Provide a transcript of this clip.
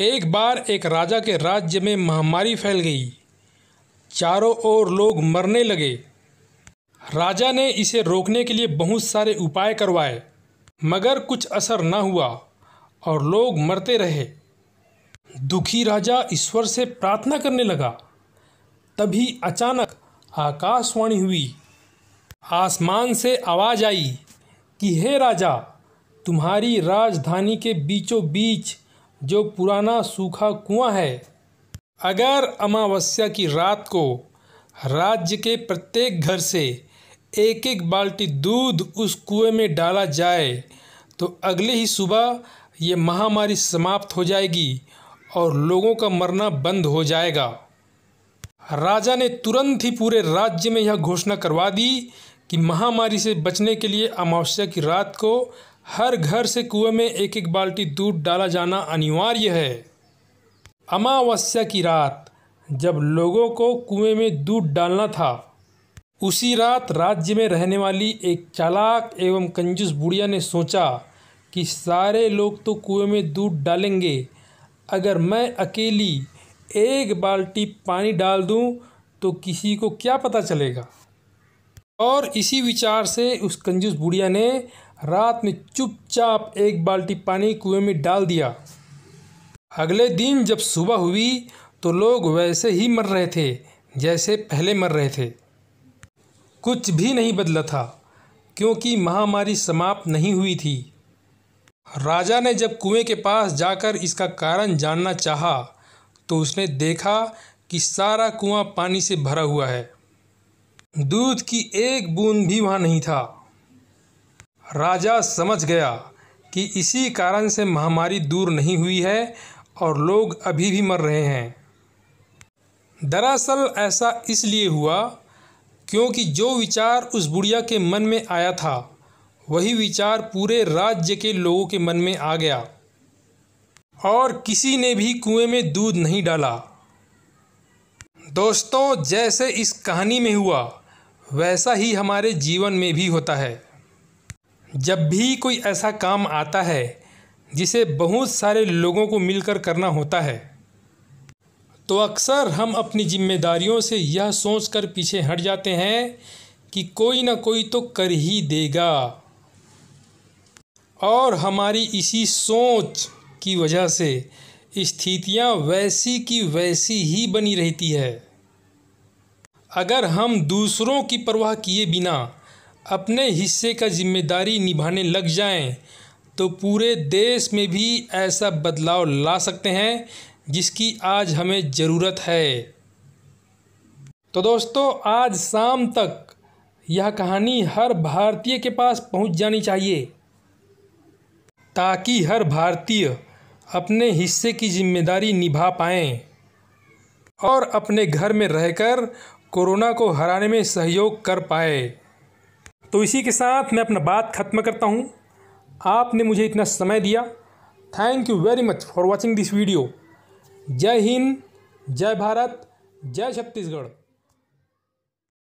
एक बार एक राजा के राज्य में महामारी फैल गई चारों ओर लोग मरने लगे राजा ने इसे रोकने के लिए बहुत सारे उपाय करवाए मगर कुछ असर न हुआ और लोग मरते रहे दुखी राजा ईश्वर से प्रार्थना करने लगा तभी अचानक आकाशवाणी हुई आसमान से आवाज़ आई कि हे राजा तुम्हारी राजधानी के बीचों बीच जो पुराना सूखा कुआं है अगर अमावस्या की रात को राज्य के प्रत्येक घर से एक एक बाल्टी दूध उस कुएं में डाला जाए तो अगले ही सुबह ये महामारी समाप्त हो जाएगी और लोगों का मरना बंद हो जाएगा राजा ने तुरंत ही पूरे राज्य में यह घोषणा करवा दी कि महामारी से बचने के लिए अमावस्या की रात को हर घर से कुएं में एक एक बाल्टी दूध डाला जाना अनिवार्य है अमावस्या की रात जब लोगों को कुएं में दूध डालना था उसी रात राज्य में रहने वाली एक चालाक एवं कंजूस बुढ़िया ने सोचा कि सारे लोग तो कुएं में दूध डालेंगे अगर मैं अकेली एक बाल्टी पानी डाल दूं तो किसी को क्या पता चलेगा और इसी विचार से उस कंजूस बुढ़िया ने रात में चुपचाप एक बाल्टी पानी कुएं में डाल दिया अगले दिन जब सुबह हुई तो लोग वैसे ही मर रहे थे जैसे पहले मर रहे थे कुछ भी नहीं बदला था क्योंकि महामारी समाप्त नहीं हुई थी राजा ने जब कुएं के पास जाकर इसका कारण जानना चाहा तो उसने देखा कि सारा कुआं पानी से भरा हुआ है दूध की एक बूंद भी वहाँ नहीं था राजा समझ गया कि इसी कारण से महामारी दूर नहीं हुई है और लोग अभी भी मर रहे हैं दरअसल ऐसा इसलिए हुआ क्योंकि जो विचार उस बुढ़िया के मन में आया था वही विचार पूरे राज्य के लोगों के मन में आ गया और किसी ने भी कुएं में दूध नहीं डाला दोस्तों जैसे इस कहानी में हुआ वैसा ही हमारे जीवन में भी होता है जब भी कोई ऐसा काम आता है जिसे बहुत सारे लोगों को मिलकर करना होता है तो अक्सर हम अपनी जिम्मेदारियों से यह सोच कर पीछे हट जाते हैं कि कोई ना कोई तो कर ही देगा और हमारी इसी सोच की वजह से स्थितियां वैसी की वैसी ही बनी रहती है अगर हम दूसरों की परवाह किए बिना अपने हिस्से का जिम्मेदारी निभाने लग जाएं तो पूरे देश में भी ऐसा बदलाव ला सकते हैं जिसकी आज हमें ज़रूरत है तो दोस्तों आज शाम तक यह कहानी हर भारतीय के पास पहुंच जानी चाहिए ताकि हर भारतीय अपने हिस्से की जिम्मेदारी निभा पाएँ और अपने घर में रहकर कोरोना को हराने में सहयोग कर पाए तो इसी के साथ मैं अपना बात ख़त्म करता हूँ आपने मुझे इतना समय दिया thank you very much for watching this video जय हिंद जय भारत जय छत्तीसगढ़